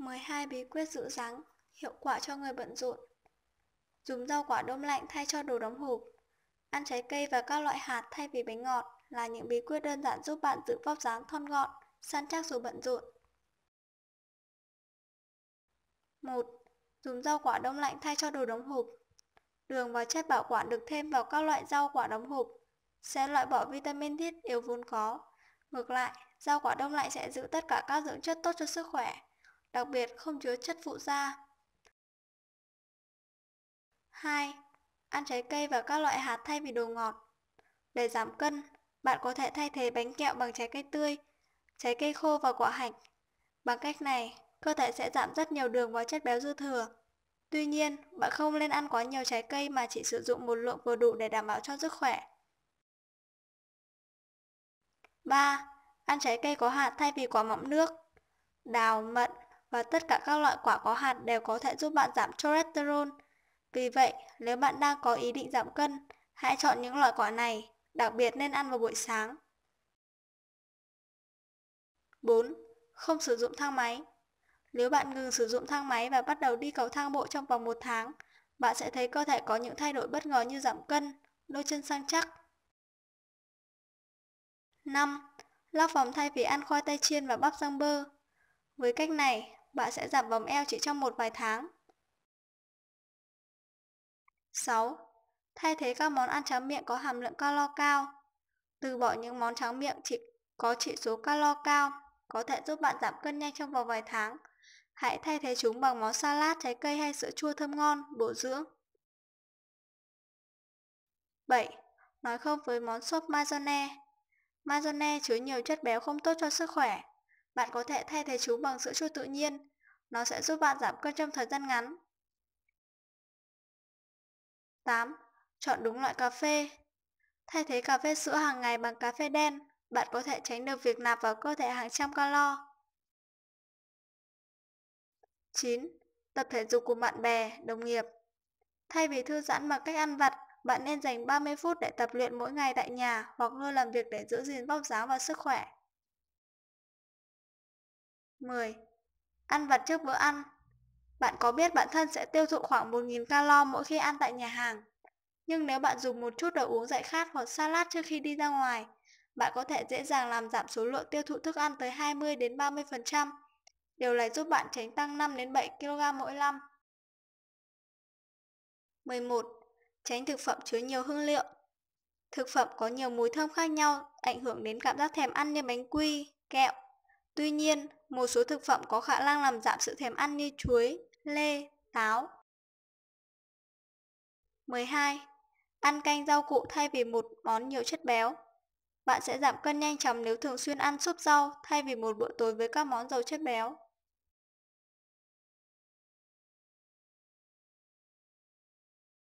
12 bí quyết giữ dáng, hiệu quả cho người bận rộn. Dùng rau quả đông lạnh thay cho đồ đóng hộp. Ăn trái cây và các loại hạt thay vì bánh ngọt là những bí quyết đơn giản giúp bạn giữ vóc dáng thon gọn, săn chắc dù bận rộn. 1. Dùng rau quả đông lạnh thay cho đồ đóng hộp. Đường và chất bảo quản được thêm vào các loại rau quả đóng hộp sẽ loại bỏ vitamin thiết yếu vốn có. Ngược lại, rau quả đông lạnh sẽ giữ tất cả các dưỡng chất tốt cho sức khỏe, đặc biệt không chứa chất phụ gia. 2. Ăn trái cây và các loại hạt thay vì đồ ngọt. Để giảm cân, bạn có thể thay thế bánh kẹo bằng trái cây tươi, trái cây khô và quả hạch. Bằng cách này, cơ thể sẽ giảm rất nhiều đường và chất béo dư thừa. Tuy nhiên, bạn không nên ăn quá nhiều trái cây mà chỉ sử dụng một lượng vừa đủ để đảm bảo cho sức khỏe. 3. Ăn trái cây có hạt thay vì quả mọng nước. Đào, mận, và tất cả các loại quả có hạt đều có thể giúp bạn giảm cholesterol. Vì vậy, nếu bạn đang có ý định giảm cân, hãy chọn những loại quả này, đặc biệt nên ăn vào buổi sáng. 4. Không sử dụng thang máy Nếu bạn ngừng sử dụng thang máy và bắt đầu đi cầu thang bộ trong vòng một tháng, bạn sẽ thấy cơ thể có những thay đổi bất ngờ như giảm cân, đôi chân săn chắc. 5. Lau phòng thay vì ăn khoai tây chiên và bắp rang bơ. Với cách này, bạn sẽ giảm vòng eo chỉ trong một vài tháng. 6. Thay thế các món ăn tráng miệng có hàm lượng calo cao. Từ bỏ những món tráng miệng chỉ có chỉ số calo cao có thể giúp bạn giảm cân nhanh trong vòng vài tháng. Hãy thay thế chúng bằng món salad, trái cây hay sữa chua thơm ngon, bổ dưỡng. 7. Nói không với món sốt mayonnaise. Mayonnaise chứa nhiều chất béo không tốt cho sức khỏe, bạn có thể thay thế chúng bằng sữa chua tự nhiên. Nó sẽ giúp bạn giảm cân trong thời gian ngắn. 8. Chọn đúng loại cà phê. Thay thế cà phê sữa hàng ngày bằng cà phê đen, bạn có thể tránh được việc nạp vào cơ thể hàng trăm calo. 9. Tập thể dục cùng bạn bè, đồng nghiệp. Thay vì thư giãn bằng cách ăn vặt, bạn nên dành 30 phút để tập luyện mỗi ngày tại nhà hoặc nơi làm việc để giữ gìn vóc dáng và sức khỏe. 10. Ăn vặt trước bữa ăn Bạn có biết bản thân sẽ tiêu thụ khoảng 1.000 calo mỗi khi ăn tại nhà hàng. Nhưng nếu bạn dùng một chút đồ uống giải khát hoặc salad trước khi đi ra ngoài, bạn có thể dễ dàng làm giảm số lượng tiêu thụ thức ăn tới 20 đến 30%. Điều này giúp bạn tránh tăng 5 đến 7 kg mỗi năm. 11. Tránh thực phẩm chứa nhiều hương liệu. Thực phẩm có nhiều mùi thơm khác nhau ảnh hưởng đến cảm giác thèm ăn như bánh quy, kẹo, Tuy nhiên, một số thực phẩm có khả năng làm giảm sự thèm ăn như chuối, lê, táo. 12. Ăn canh rau củ thay vì một món nhiều chất béo. Bạn sẽ giảm cân nhanh chóng nếu thường xuyên ăn súp rau thay vì một bữa tối với các món giàu chất béo.